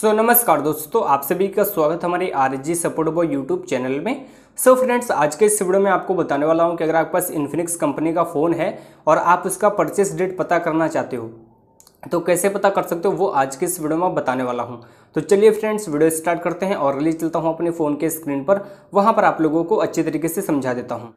सो so, नमस्कार दोस्तों आप सभी का स्वागत हमारे R G support boy YouTube channel में सो so, फ्रेंड्स आज के इस वीडियो में आपको बताने वाला हूं कि अगर आपके पास इन्फिनिक्स कंपनी का फ़ोन है और आप उसका परचेस डेट पता करना चाहते हो तो कैसे पता कर सकते हो वो आज के इस वीडियो में बताने वाला हूँ तो चलिए फ्रेंड्स वीडियो स्टार्ट करते हैं और रिलीज चलता हूँ अपने फ़ोन के स्क्रीन पर वहाँ पर आप लोगों को अच्छे तरीके से समझा देता हूँ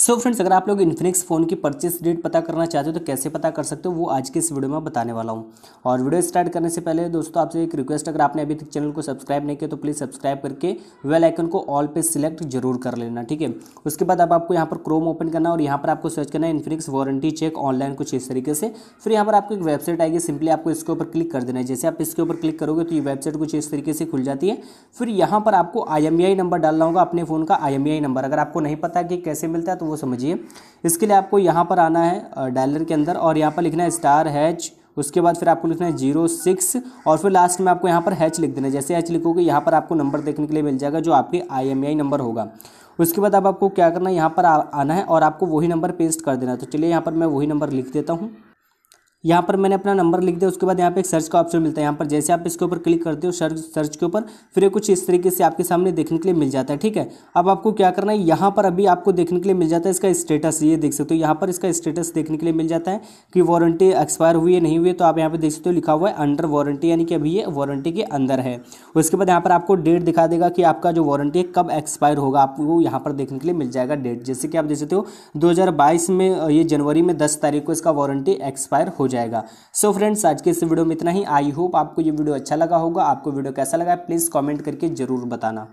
सो so फ्रेंड्स अगर आप लोग इन्फिनिक्स फ़ोन की परचेस डेट पता करना चाहते हो तो कैसे पता कर सकते हो वो आज के इस वीडियो में बताने वाला हूँ और वीडियो स्टार्ट करने से पहले दोस्तों आपसे एक रिक्वेस्ट अगर आपने अभी तक चैनल को सब्सक्राइब नहीं किया तो प्लीज़ सब्सक्राइब करके वेल आइकन को ऑल पे सिलेक्ट जरूर कर लेना ठीक है उसके बाद अब आपको यहाँ पर क्रोम ओपन करना और यहाँ पर आपको सर्च करना है इन्फिनिक्स वारंटी चेक ऑनलाइन कुछ इस तरीके से फिर यहाँ पर आपको एक वेबसाइट आएगी सिंपली आपको इसके ऊपर क्लिक कर देना है जैसे आप इसके ऊपर क्लिक करोगे तो ये वेबसाइट कुछ इस तरीके से खुल जाती है फिर यहाँ पर आपको आई नंबर e डालना होगा अपने फ़ोन का आई नंबर e अगर आपको नहीं पता कि कैसे मिलता है तो वो समझिए इसके लिए आपको यहाँ पर आना है डायलर के अंदर और यहाँ पर लिखना है स्टार हैच उसके बाद फिर आपको लिखना है जीरो सिक्स और फिर लास्ट में आपको यहाँ पर हैच लिख देना है जैसे हैच लिखोगे यहाँ पर आपको नंबर देखने के लिए मिल जाएगा जो आपके आई नंबर होगा उसके बाद अब आपको क्या करना है यहाँ पर आना है और आपको वही नंबर पेस्ट कर देना है तो चलिए यहाँ पर मैं वही नंबर लिख देता हूँ यहाँ पर मैंने अपना नंबर लिख दिया उसके बाद यहाँ पे एक सर्च का ऑप्शन मिलता है यहाँ पर जैसे आप इसके ऊपर क्लिक करते हो सर्च सर्च के ऊपर फिर कुछ इस तरीके से आपके सामने देखने के लिए मिल जाता है ठीक है अब आपको क्या करना है यहाँ पर अभी आपको देखने के लिए मिल जाता है इसका स्टेटस ये देख सकते हो यहाँ पर इसका स्टेटस देखने के लिए मिल जाता है कि वारंटी एक्सपायर हुई है नहीं हुई तो आप यहाँ पर देख सकते हो लिखा हुआ है अंडर वारंटी यानी कि अभी ये वारंटी के अंदर है उसके बाद यहाँ पर आपको डेट दिखा देगा कि आपका जो वारंटी है कब एक्सपायर होगा आपको यहाँ पर देखने के लिए मिल जाएगा डेट जैसे कि आप देख सकते हो दो में ये जनवरी में दस तारीख को इसका वारंटी एक्सपायर हो जाएगा सो so फ्रेंड्स आज के इस वीडियो में इतना ही आई होप आपको ये वीडियो अच्छा लगा होगा आपको वीडियो कैसा लगा प्लीज़ कॉमेंट करके ज़रूर बताना